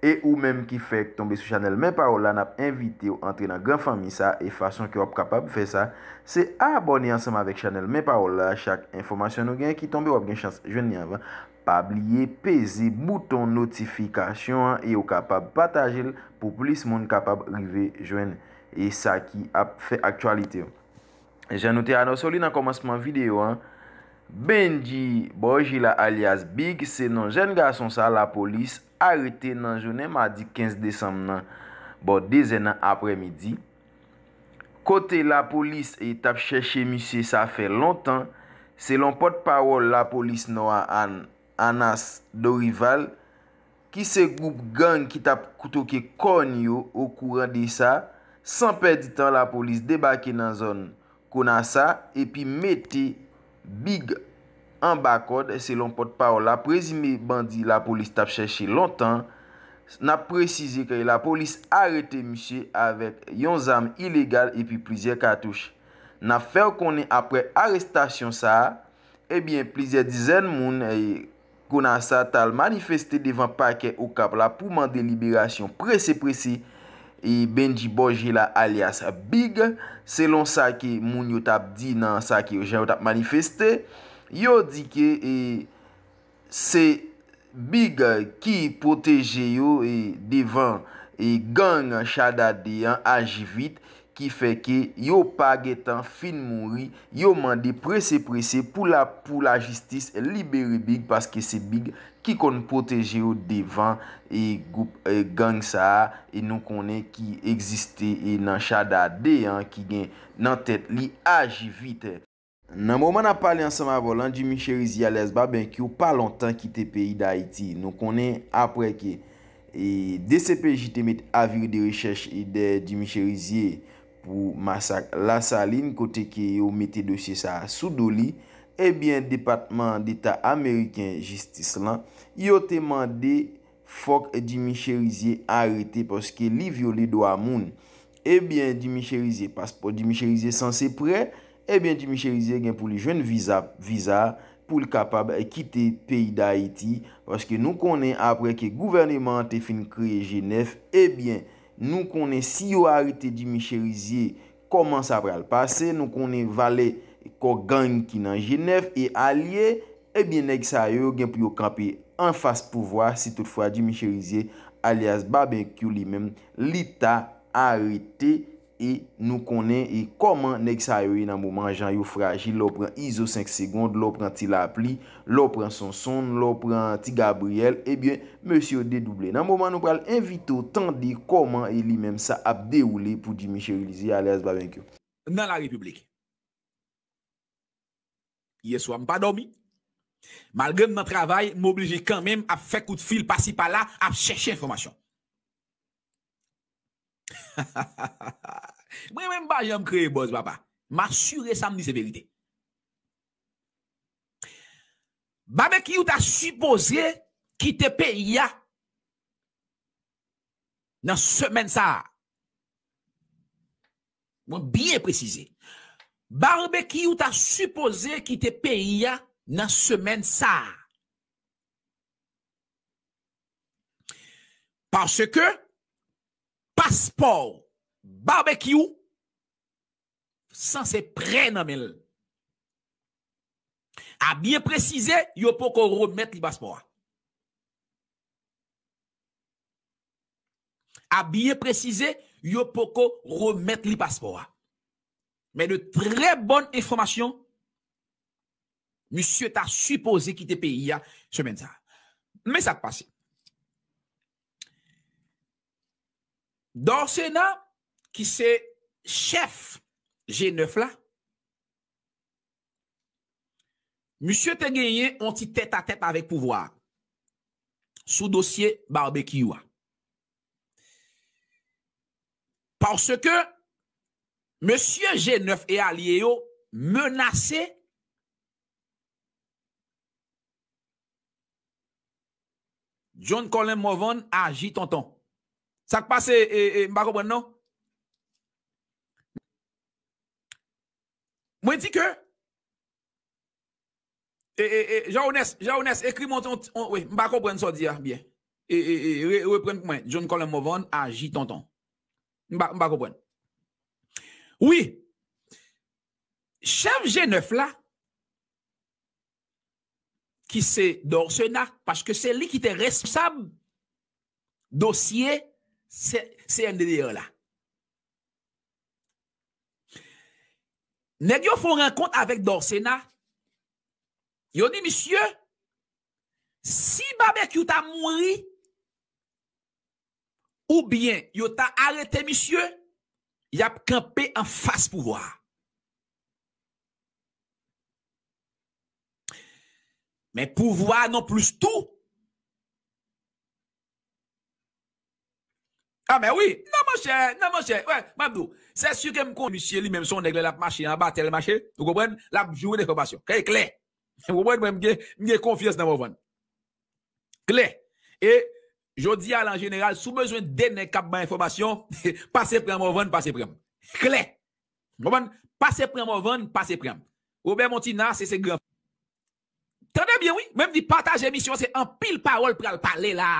E ou mèm ki fèk tombe sou chanel mè parola, n ap envite ou antre nan gen fami sa e fason ki ap kapab fè sa, se abonye ansam avèk chanel mè parola, chak informasyon nou gen ki tombe wap gen chans jwen ni avan, pabliye, peze, bouton notifikasyon, e ou kapab patajil pou plis moun kapab rive jwen e sa ki ap fè aktualite ou. Je nou te anou soli nan komansman videyo an. Bendi, Bojila alias Big, se nan jen ga son sa la polis, Arite nan jounen madi 15 Desem nan bo dezenan apre midi. Kote la polis e tap cheshe misye sa fe lontan. Se lon pot parol la polis nou an anas do rival. Ki se goup gang ki tap koutoke konyo ou kouran de sa. San perdi tan la polis debake nan zon konasa. E pi meti big anas. an bakot, selon pot pa ou la prezime bandi la polis tap chèche lontan na prezise kè la polis arete mèche avèk yon zame ilegal epi plizè katouche na fèw konè apre arestasyon sa ebyen eh plizè dizèn moun eh, konan sa tal manifestè devan pake okap la pouman deliberasyon prese prese e bèndi bojè la alias big, selon sa ki moun yo tap di nan sa ki yo tap manifestè Yo di ke e, se big ki proteje yo e, devan e, gang chada deyan aji vit ki feke yo pag etan fin mouri, yo mande prese prese pou la justice libere big paske se big ki kon proteje yo devan gang sa e nou konen ki egziste nan chada deyan ki gen nan tet li aji vit e. Nanmou man ap pale ansama volan, Dimichirizi ya lesba ben ki ou pa lontan ki te peyi da iti. Nou konen apre ke, e DCPJ temet avir de rechèche e de Dimichirizi pou masak la saline, kote ke yo mette dosye sa sou do li, ebyen Departement d'Etat Amerikien Justice lan, yo temande fok Dimichirizi arete poske li viole do amoun. Ebyen Dimichirizi, paspo Dimichirizi sanse pre, ebyen Dimichirizi sanse pre, Ebyen, Dimichelizye gen pou li jwen viza pou li kapab e kite peyi da Haiti. Woske nou konen apre ke gouvernement te fin kriye Genève, ebyen, eh nou konen si yo harite Dimichelizye, koman sa pral pase, nou konen vale ko gang ki nan Genève, e alye, ebyen, eh neg sa yo gen pou yo kampe en fase pou vwa, si toutfwa Dimichelizye alias Babenkou li men, li ta harite. E nou konen e koman nek sa yo e nan mouman jan yo fragil, lopran Iso 5 second, lopran Ti Lapli, lopran Sonson, lopran Ti Gabriel, ebyen Monsiou Dédoublé. Nan mouman nou pral invito tan di koman e li men sa ap deroule pou Dimitri Ulyse, alèz ba venkyo. Nan la republik, yè sou am pa domi, mal gen nan travay, m'oblige kan men ap fè kout fil pasi pa la ap chèche informasyon. Mwen mwen ba jom kre boz baba Ma sure samdi se verite Barbek yon ta suppose Ki te pe ya Nan semen sa Mwen biye prezise Barbek yon ta suppose Ki te pe ya Nan semen sa Parce que passeport, barbecue, sans se prendre A bien préciser, yo pour qu'on le passeport. A bien préciser, yo pour qu'on le passeport. Mais de très bonnes informations, monsieur t'a supposé quitter le pays, hein, semaine ça. Mais ça passe. Dan sè nan ki sè chef G9 la, M. Tengenye onti tèt a tèt avèk pouvoar sou dosye Barbekiyoua. Pansè ke M. G9 e Aliyeo menase John Colin Mowon a J. Tonton. Ça passe, et, et, pas comprendre, non? Moi, dis que, et, et, Jean-Honest, Jean-Honest, écrit mon ton, oui, je comprendre ça, dire ah, bien. Et, et, reprendre moi, John Colin Movon agit tonton. Je pas. Oui, chef G9 là, qui c'est Dorsena, parce que c'est lui qui était responsable dossier C'est un délire la. Nèk yo foun renkont avèk dò sena, yo ni misye, si babèk yo ta mounri, ou bien yo ta arète misye, y ap kèmpe an fass pouvoi. Men non pouvoi nan plus tou, Ah, me wè, nan man che, nan man che, wè, mabdou. Se sye kem kon, misye li menm son neg lè lap machè, an batè lè machè, ou gò bèn, lap jwè nekobasyon. Kè, kè? Mwen mwen mwen mge, mne konfiyans nan wò vèn. Kè? E, jwè di al an general, sou bezwen dene kabman informasyon, pasè prem wò vèn, pasè prem. Kè? Mwen mwen, pasè prem wò vèn, pasè prem. Wè, mwen ti nan, se se grè. Tande bien, wè, menm di pataje emisyon, se en pil parol pral pale la.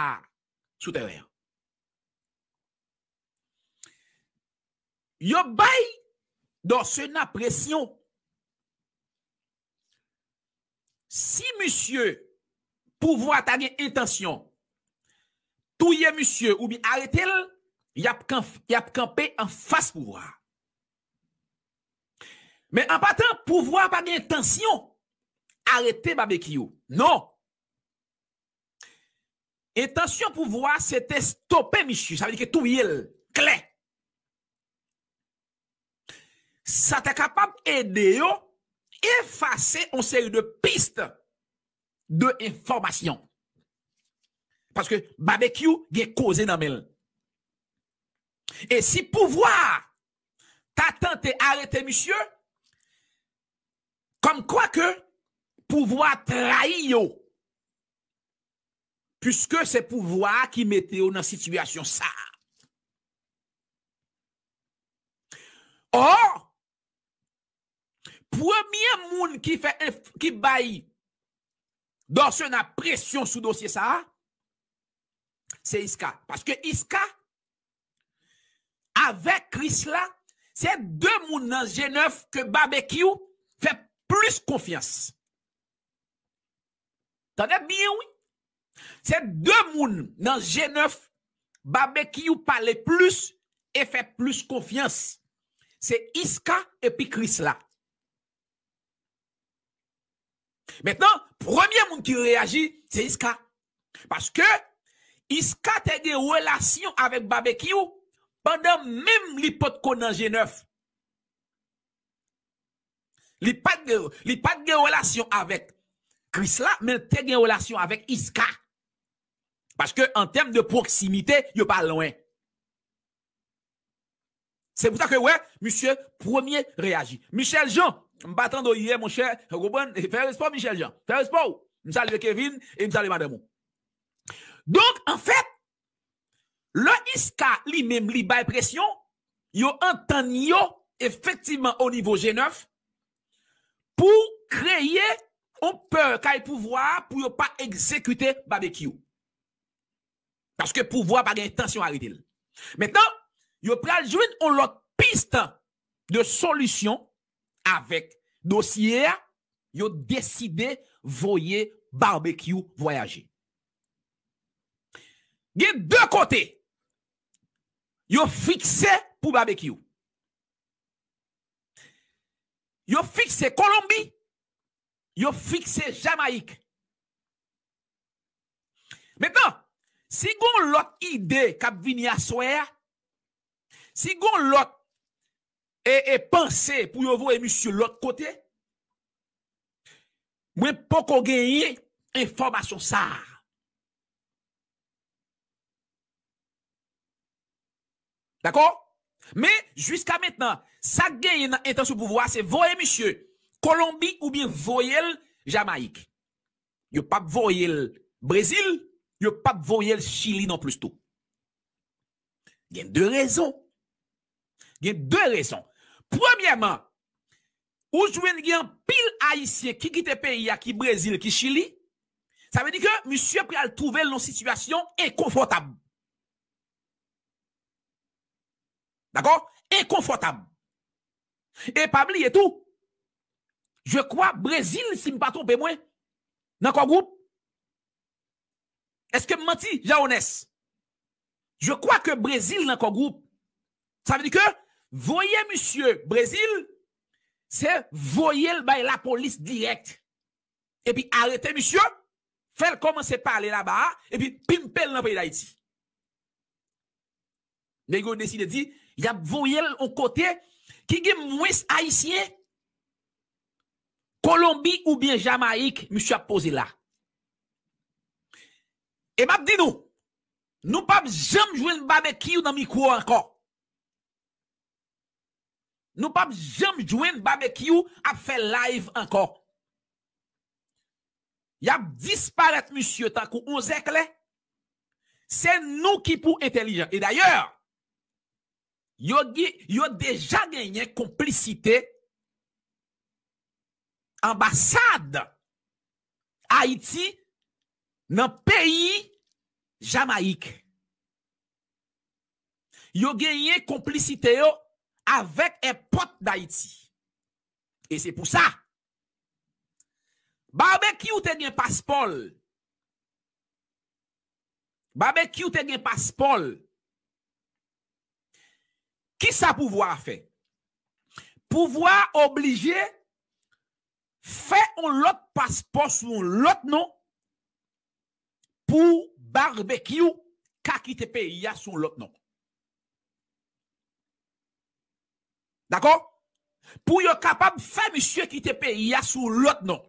Sou te wè. Yo bay do se na presyon. Si monsye pouvoi ta gen intansyon, touye monsye ou bi arete l, yap kampe an fase pouvoi. Men an patan pouvoi pa gen intansyon, arete babek yo. Non. Intansyon pouvoi se te stopen monsye, sa ve dike touye l, klek. ça t'est capable d'aider à effacer une série de pistes de information. Parce que barbecue, est causé dans le Et si pouvoir t'a tenté arrêter monsieur, comme quoi que pouvoir trahir puisque c'est pouvoir qui mettait yo dans situation ça. Or, Pwemye moun ki bayi dans yon apresyon sou dosye sa a, se iska. Paske iska, avek kris la, se de moun nan G9 ke Babekiu fe plis konfians. Taneb biye ou? Se de moun nan G9 Babekiu pale plis e fe plis konfians. Se iska epi kris la. Maintenant, premier monde qui réagit, c'est Iska. Parce que Iska a des relations avec barbecue pendant même l'hypothèse qu'on G9. Li pas de, relation avec Chris mais il des relation avec Iska. Parce que en termes de proximité, il pas loin. C'est pour ça que ouais, monsieur premier réagit. Michel Jean, Mbaten doye mwen chè, eh, Ferezpo Michel Jean, Ferezpo, Mwen salve Kevin, Mwen salve madèmou. Donk, an fèt, Le iska li mem li bay presyon, Yo antan yo, Efektiveman o nivou G9, Pou kreye, On pèr kaj pouvoi, Pou yo pa ekzekute bavekyou. Paskè pouvoi bagay tension a ridil. Metnan, Yo praljouin on lot piste, De solisyon, avec dossier, yo décidé voyer barbecue voyager. Il deux côtés. Yo fixé pour barbecue. Yo fixé Colombie, yo fixé Jamaïque. Maintenant, si gon l'autre idée k'ap vini à soir, si gon l'autre E, e pense pou yo vo e misye lòk kote, mwen poko geye informasyon sa. D'akon? Me, jiska metnan, sa geye nan etan sou pou vo a, se vo e misye, Kolombi ou bi vo yel Jamaik. Yo pap vo yel Brezil, yo pap vo yel Chili nan plus tout. Gen de rezon. Gen de rezon. premièman, ou jwen gen pil a isye ki gite peyi a ki Brazil ki Chili, sa ven di ke, moussie pri al touvel nou situasyon e konfortab. D'akon? E konfortab. E pabli etou, je kwa Brazil, si m'paton pe mwen, nan kon group, eske mmenti, ja hones, je kwa ke Brazil nan kon group, sa ven di ke, Voye, monsye, Brazil, se voyel bay la polis direkt. E pi arete, monsye, fel koman se pale la ba, e pi pim pel nan paye la iti. Negon desi de di, yab voyel an kote, ki gem mwes a isye, Kolombi ou bien Jamaik, monsye ap pose la. E map di nou, nou pab jam jwen bame ki ou nan mi kou an kon. Nou pap jem jwen barbecue ap fe live ankon. Yap disparet monsye tankou 11 ekle. Se nou ki pou entelijan. E dayor, yo deja genyen komplicite ambasade Haiti nan peyi Jamaik. Yo genyen komplicite yo avèk e pot d'Haïti. E se pou sa. Barbeki ou tenye paspol. Barbeki ou tenye paspol. Ki sa pouvo a fe? Pouvo a oblige fe ou lot paspol sou lot non pou barbeki ou kakitepe ya sou lot non. D'accord Pour être capable de faire monsieur qui le pays sous l'autre nom.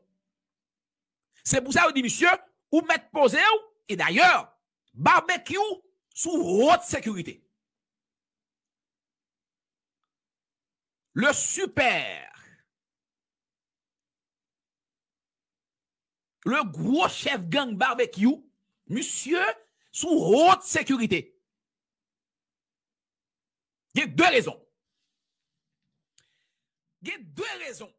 C'est pour ça que vous dit monsieur, ou mettre posé et d'ailleurs, barbecue sous haute sécurité. Le super, le gros chef gang barbecue, monsieur, sous haute sécurité. Il y a deux raisons. Il y a deux raisons.